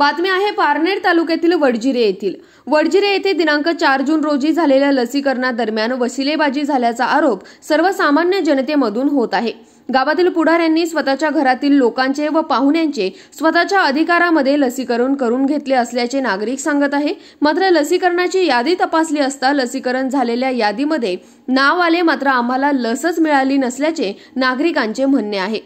बातमी आहे पारनेर तालुक्यातील वडजिरे येथील वडजिरे येथे दिनांक चार जून रोजी झालेल्या लसीकरणादरम्यान वसिलेबाजी झाल्याचा आरोप सर्वसामान्य जनतेमधून होत आहे गावातील पुढाऱ्यांनी स्वतःच्या घरातील लोकांचे व पाहुण्यांचे स्वतःच्या अधिकारामध्ये लसीकरण करून घेतले असल्याचे नागरिक सांगत आहे मात्र लसीकरणाची यादी तपासली असता लसीकरण झालेल्या यादीमध्ये नाव आले मात्र आम्हाला लसच मिळाली नसल्याचे नागरिकांचे म्हणणे आहे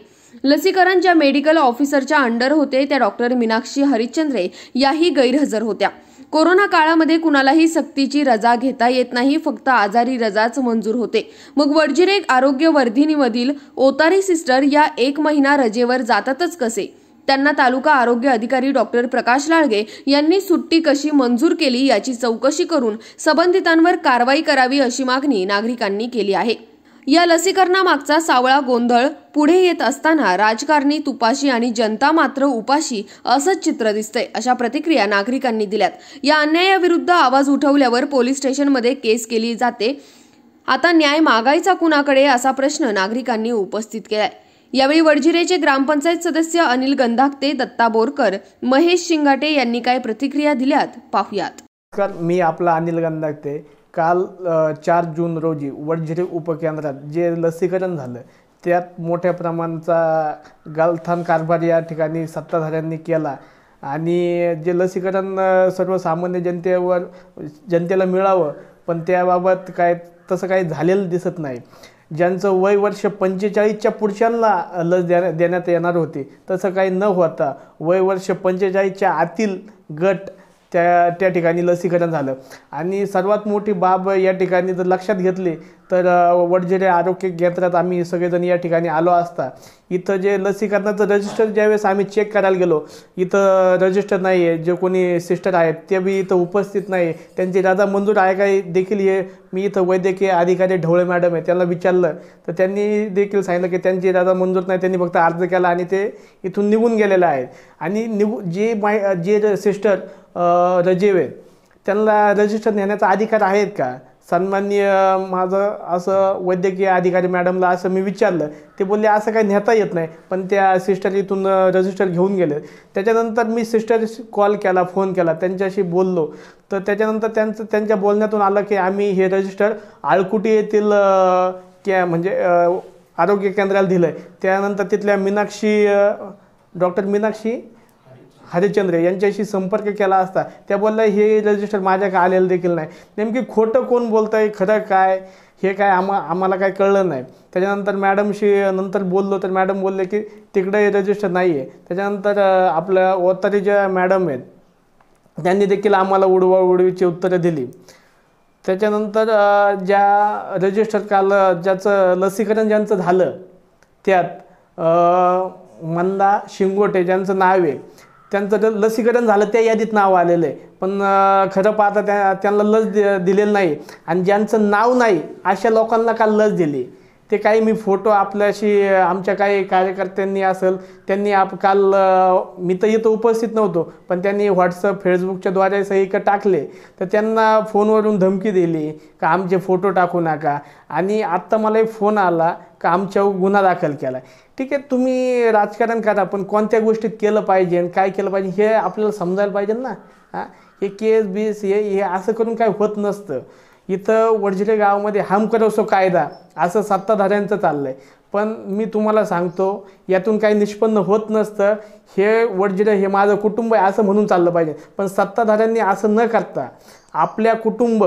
लसीकरण ज्या मेडिकल ऑफिसरच्या अंडर होते त्या डॉक्टर मीनाक्षी हरिश्चंद्रे याही गैरहजर होत्या कोरोना काळामध्ये कुणालाही सक्तीची रजा घेता येत नाही फक्त आजारी रजाच मंजूर होते मग वर्जिरे आरोग्य वर्धिनीमधील ओतारी सिस्टर या एक महिना रजेवर जातातच कसे त्यांना तालुका आरोग्य अधिकारी डॉक्टर प्रकाश लाळगे यांनी सुट्टी कशी मंजूर केली याची चौकशी करून संबंधितांवर कारवाई करावी अशी मागणी नागरिकांनी केली आहे या लसीकरणामागचा सावळा गोंधळ पुढे येत असताना राजकारणी तुपाशी आणि जनता मात्र उपाशी असंच चित्र दिसतंय अशा प्रतिक्रिया नागरिकांनी दिल्यात या अन्यायाविरुद्ध आवाज उठवल्यावर पोलीस स्टेशनमध्ये केस केली जाते आता न्याय मागायचा कुणाकडे असा प्रश्न नागरिकांनी उपस्थित केलाय यावेळी वडजिरेचे ग्रामपंचायत सदस्य अनिल गंधाकते दत्ता बोरकर महेश शिंगाटे यांनी काय प्रतिक्रिया दिल्यात पाहुयात मी आपला अनिल गंधाकते काल चार जून रोजी वडझिरी उपकेंद्रात जे लसीकरण झालं त्यात मोठ्या प्रमाणाचा गालथान कारभार या ठिकाणी सत्ताधाऱ्यांनी केला आणि जे लसीकरण सर्वसामान्य जनतेवर जनतेला मिळावं पण त्याबाबत काय तसं काही झालेलं दिसत नाही ज्यांचं वय वर्ष पंचेचाळीसच्या पुरुषांना लस द्या देण्यात येणार होती तसं काही न होता वय वर्ष पंचेचाळीसच्या आतील गट त्या त्या ठिकाणी लसीकरण झालं आणि सर्वात मोठी बाब या ठिकाणी जर लक्षात घेतली तर वडजेरे आरोग्य केंद्रात आम्ही सगळेजण या ठिकाणी आलो असता इथं जे लसीकरणाचं रजिस्टर ज्यावेळेस आम्ही चेक करायला गेलो इथं रजिस्टर नाही आहे जे कोणी सिस्टर आहेत ते बी इथं उपस्थित नाही त्यांची राजा मंजूर आहे काय देखील हे मी इथं वैद्यकीय अधिकारी ढवळे मॅडम आहे त्यांना विचारलं तर त्यांनी देखील सांगितलं की त्यांची राजा मंजूर नाही त्यांनी फक्त अर्ज केला आणि ते इथून निघून गेलेलं आहे आणि निघू जे माय जे सिस्टर रजेवे त्यांना रजिस्टर नेण्याचा अधिकार आहेत का सन्मान्य माझं असं वैद्यकीय अधिकारी मॅडमला असं मी विचारलं ते बोलले असं काही नेता येत नाही पण त्या सिस्टर इथून रजिस्टर घेऊन गेले त्याच्यानंतर मी सिस्टर कॉल केला फोन केला त्यांच्याशी बोललो तर त्याच्यानंतर त्यांचं त्यांच्या बोलण्यातून आलं की आम्ही हे रजिस्टर आळकुटी येथील क्या म्हणजे आरोग्य केंद्राला दिलं आहे त्यानंतर तिथल्या मीनाक्षी डॉक्टर मीनाक्षी हरिश्चंद्र यांच्याशी संपर्क केला असता त्या बोलला हे रजिस्टर माझ्याकडे आलेलं देखील नाही नेमकी खोटं कोण बोलतंय आहे खरं काय हे काय आम्हा आम्हाला काय कळलं नाही त्याच्यानंतर मॅडमशी नंतर बोललो तर मॅडम बोलले की तिकडे रजिस्टर नाही आहे त्याच्यानंतर आपल्या ओतारी ज्या मॅडम आहेत त्यांनी देखील आम्हाला उडवा उडवीची उत्तरं दिली त्याच्यानंतर ज्या रजिस्टर काल ज्याचं लसीकरण ज्यांचं झालं त्यात मंदा शिंगोटे ज्यांचं नाव आहे त्यांचं लसीकरण झालं त्या यादीत नाव आलेलं आहे पण खरं पाहता त्या त्यांना लस दिलेलं नाही आणि ज्यांचं नाव नाही अशा लोकांना काल लस दिली ते काही मी फोटो आपल्याशी आमच्या काही कार्यकर्त्यांनी असेल त्यांनी आप काल मी तर इथं उपस्थित नव्हतो पण त्यांनी व्हॉट्सअप फेसबुकच्याद्वारे सही टाकले तर त्यांना फोनवरून धमकी दिली का आमचे फोटो टाकू नका आणि आत्ता मला एक फोन आला का आमच्यावर गुन्हा दाखल केला ठीक आहे तुम्ही राजकारण करा पण कोणत्या गोष्टीत केलं पाहिजे काय केलं पाहिजे हे आपल्याला समजायला पाहिजे ना हां हे केस बीस हे हे असं करून काय होत नसतं इथं वडजिरे गावामध्ये हम करवसो कायदा असं सत्ताधाऱ्यांचं चाललं आहे पण मी तुम्हाला सांगतो यातून काही निष्पन्न होत नसतं हे वडजिरे हे माझं कुटुंब आहे असं म्हणून चाललं पाहिजे पण सत्ताधाऱ्यांनी असं न करता आपल्या कुटुंब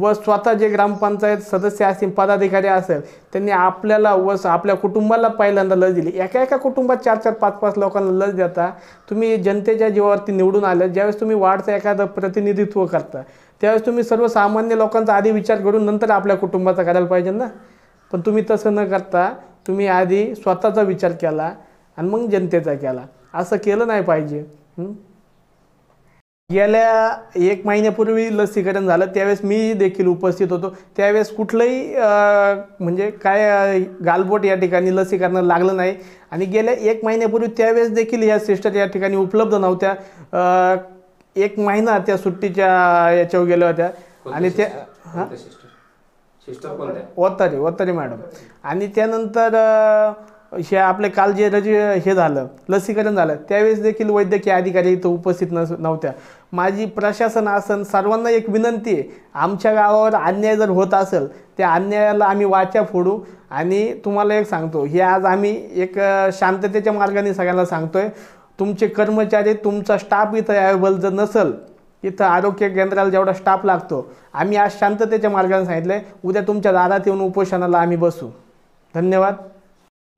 व स्वतः जे ग्रामपंचायत सदस्य असतील पदाधिकारी असेल त्यांनी आपल्याला व आपल्या कुटुंबाला पहिल्यांदा लस दिली एका एका कुटुंबात चार चार पाच पाच लोकांना लस देता तुम्ही जनतेच्या जीवावरती निवडून आल्या ज्यावेळेस तुम्ही वाढचं एखादं प्रतिनिधित्व करता त्यावेळेस तुम्ही सर्वसामान्य लोकांचा आधी विचार करून नंतर आपल्या कुटुंबाचा करायला पाहिजे ना पण तुम्ही तसं न करता तुम्ही आधी स्वतःचा विचार केला आणि मग जनतेचा केला असं केलं नाही पाहिजे गेल्या एक महिन्यापूर्वी लसीकरण झालं त्यावेळेस मी देखील उपस्थित होतो त्यावेळेस कुठलंही म्हणजे काय गालबोट या ठिकाणी लसीकरण लागलं नाही आणि गेल्या एक महिन्यापूर्वी त्यावेळेस देखील या सिस्टर या ठिकाणी उपलब्ध नव्हत्या एक महिना त्या सुट्टीच्या याच्यावर गेल्या होत्या आणि त्या ओतारी ओतारी मॅडम आणि त्यानंतर हे आपले काल जे रजी हे झालं लसीकरण झालं त्यावेळेस देखील वैद्यकीय अधिकारी इथं उपस्थित नस नव्हत्या माझी प्रशासन आसन सर्वांना एक विनंती आहे आमच्या गावावर अन्याय जर होत असेल त्या अन्यायाला आम्ही वाचा फोडू आणि तुम्हाला एक सांगतो हे आज आम्ही एक शांततेच्या मार्गाने सगळ्यांना सांगतो आहे तुमचे कर्मचारी तुमचा स्टाफ इथं अवेलेबल जर नसेल इथं आरोग्य केंद्राला जेवढा स्टाफ लागतो आम्ही आज शांततेच्या मार्गाने सांगितलं आहे उद्या तुमच्या दारात येऊन उपोषणाला आम्ही बसू धन्यवाद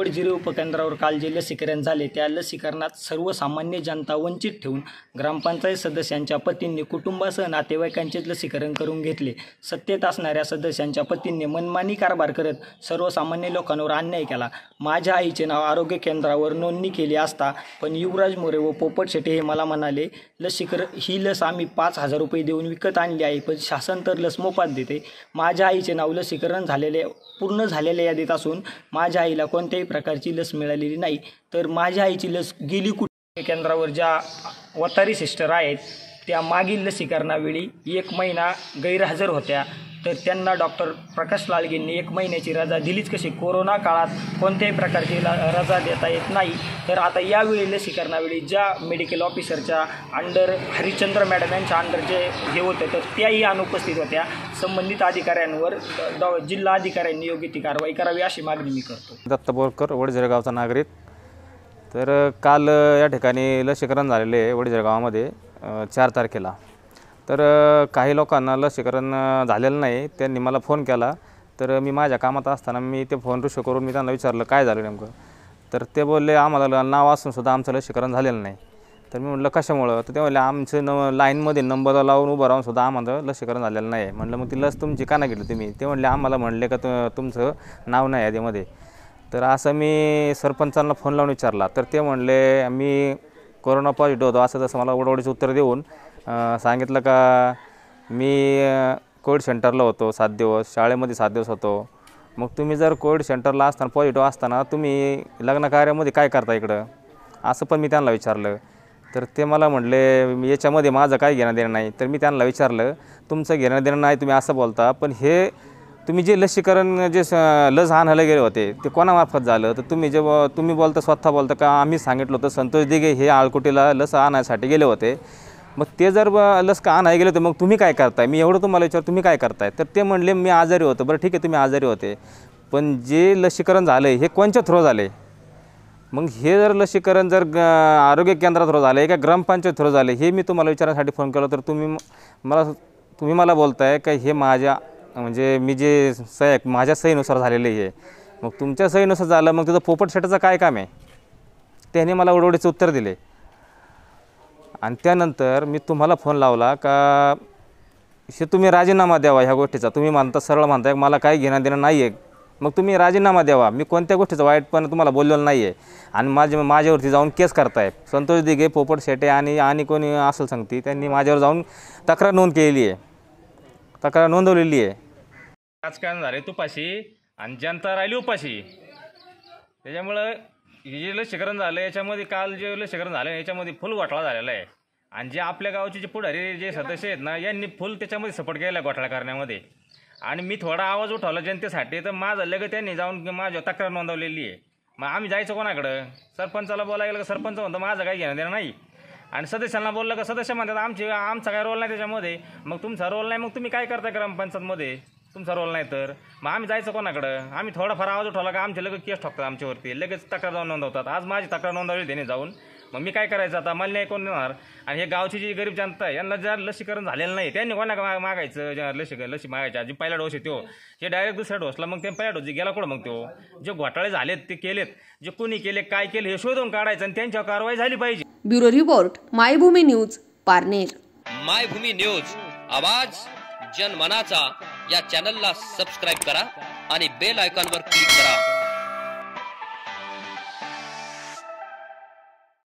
जिरे उपकेंद्रावर काल जे लसीकरण झाले त्या लसीकरणात सर्वसामान्य जनता वंचित ठेवून ग्रामपंचायत सदस्यांच्या पतींनी कुटुंबासह नातेवाईकांचे लसीकरण करून घेतले सत्तेत असणाऱ्या सदस्यांच्या पतींनी मनमानी कारभार करत सर्वसामान्य लोकांवर अन्याय केला माझ्या आईचे नाव आरोग्य केंद्रावर नोंदणी केली असता पण युवराज मोरे व पोपट शेटे हे मला म्हणाले लसीकरण ही लस आम्ही पाच हजार रुपये देऊन विकत आणली आहे पण शासन तर लस मोफत देते माझ्या आईचे नाव लसीकरण झालेले पूर्ण झालेल्या यादीत असून माझ्या आईला कोणत्याही कोणत्याही प्रकारची लस मिळालेली नाही तर माझ्या आईची लस गेली कुठे केंद्रावर ज्या वतारी सिस्टर आहेत त्या मागील लसीकरणावेळी एक महिना गैरहजर होत्या तर त्यांना डॉक्टर प्रकाश लालगेंनी एक महिन्याची रजा दिलीच कशी कोरोना काळात कोणत्याही प्रकारची रजा देता येत नाही तर आता यावेळी लसीकरणावेळी ज्या मेडिकल ऑफिसरच्या अंडर हरिश्चंद्र मॅडम यांच्या अंडर जे हे होते तर त्याही अनुपस्थित होत्या संबंधित अधिकाऱ्यांवर जिल्हा अधिकाऱ्यांनी योग्य ती कारवाई करावी अशी मागणी मी करतो दत्त बोरकर वडझरगावचा नागरिक तर काल या ठिकाणी लसीकरण झालेले वडझरगावामध्ये चार तारखेला तर काही लोकांना लसीकरण झालेलं नाही त्यांनी मला फोन केला तर मी माझ्या कामात असताना मी ते फोन रिशो करून मी त्यांना विचारलं काय झालं नेमकं तर ते बोलले आम्हाला नाव असूनसुद्धा आमचं लसीकरण झालेलं नाही तर मी म्हटलं कशामुळं तर ते म्हणले आमचं न लाईनमध्ये नंबर लावून उभं राहून सुद्धा आम्हाला लसीकरण झालेलं नाही आहे म्हटलं मग ती लस तुमची का नाही तुम्ही ते म्हणले आम्हाला म्हणले का तुमचं नाव नाही यादीमध्ये तर असं मी सरपंचांना फोन लावून विचारला तर ते म्हणले मी कोरोना पॉझिटिव्ह होतो असं तसं मला ओढवडीचं उत्तर देऊन सांगितलं का मी कोविड सेंटरला होतो सात दिवस शाळेमध्ये सात दिवस होतो मग तुम्ही जर कोविड सेंटरला असताना पॉझिटिव्ह असताना तुम्ही लग्न कार्यामध्ये काय करता इकडं असं पण मी त्यांना विचारलं तर ते मला म्हटले याच्यामध्ये माझं काय घेणं देणं नाही तर मी त्यांना विचारलं तुमचं घेणं देणं नाही तुम्ही असं बोलता पण हे तुम्ही जे लसीकरण जे लस आणायला गेले होते ते कोणामार्फत झालं तर तुम्ही जे तुम्ही बोलता स्वतः बोलता का आम्ही सांगितलं होतं संतोष दिघे हे आळकुटीला लस आणायसाठी गेले होते मग ते जर लस का नाही गेले तर मग तुम्ही काय करताय मी एवढं तुम्हाला विचार तुम्ही काय करताय तर ते म्हणले मी आजारी होतो बरं ठीक आहे तुम्ही आजारी होते पण जे लसीकरण झालं आहे हे कोणच्या थ्रो झाले मग हे जर लसीकरण जर आरोग्य केंद्रात थ्रू झालं आहे का ग्रामपंचायत थ्रू झाले हे मी तुम्हाला विचारण्यासाठी फोन केला तर तुम्ही मला तुम्ही मला बोलताय का हे माझ्या म्हणजे मी जे सह माझ्या सहीनुसार झालेले हे मग तुमच्या सहीनुसार झालं मग तिथं पोपट शेटाचं काय काम आहे त्याने मला उडवडीचं उत्तर दिले आणि त्यानंतर मी तुम्हाला फोन लावला का हे तुम्ही राजीनामा द्यावा ह्या गोष्टीचा तुम्ही मानता सरळ म्हणताय मला काही घेणं देणं नाही आहे मग तुम्ही राजीनामा द्यावा मी कोणत्या गोष्टीचा पण तुम्हाला बोललेलं नाही आहे आणि माझे माझ्यावरती जाऊन केस करताय संतोष दिघे पोपट शेटे आणि आणि कोणी असेल सांगते त्यांनी माझ्यावर जाऊन तक्रार नोंद केलेली आहे तक्रार नोंदवलेली आहे राजकारण झाले तुपाशी आणि जनता राहिली उपाशी त्याच्यामुळं जे लसीकरण झालं याच्यामध्ये काल जे लसीकरण झालं याच्यामध्ये फुल घोटाळा झालेला आहे आणि जे आपल्या गावचे जे पुढारी जे सदस्य आहेत ना यांनी फुल त्याच्यामध्ये सपोर्ट केला घोटाळा करण्यामध्ये आणि मी थोडा आवाज उठवला जनतेसाठी तर माझं लगेच त्यांनी जाऊन माझ्या तक्रार नोंदवलेली आहे मग आम्ही जायचं कोणाकडं सरपंचाला बोलायला गेलं का सरपंच म्हणतो माझं काही घेणं देणं नाही आणि सदस्यांना बोललं का सदस्य म्हणतात आमचे आमचा काय रोल नाही त्याच्यामध्ये मग तुमचा रोल नाही मग तुम्ही काय करता ग्रामपंचायतमध्ये तुमचा रोल नाही तर मग आम्ही जायचं कोणाकडं आम्ही थोडाफार आवाज उठवला का आमचे लगेच केस ठोकतात आमच्यावरती लगेच तक्रार जाऊन नोंदवतात आज माझी तक्रार नोंदवली त्यांनी जाऊन मग मी काय करायचं आता मला नाही कोण देणार आणि हे गावची जी गरीब जनता आहे यांना जर लसीकरण झालेलं नाही त्यांनी कोणा मा मागायचं लसी लसी मागायच्या जी पहिला डोस आहे तो जे डायरेक्ट दुसऱ्या डोसला मग ते पहिला डोस गेला कुठं मग तो जे घोटाळे झालेत ते केलेत जे कोणी केले काय केले हे शोधून काढायचं आणि त्यांच्यावर कारवाई झाली पाहिजे bureau report Maybhoomi news Parner Maybhoomi news आवाज जनमनाचा या चॅनलला सबस्क्राईब करा आणि बेल आयकॉनवर क्लिक करा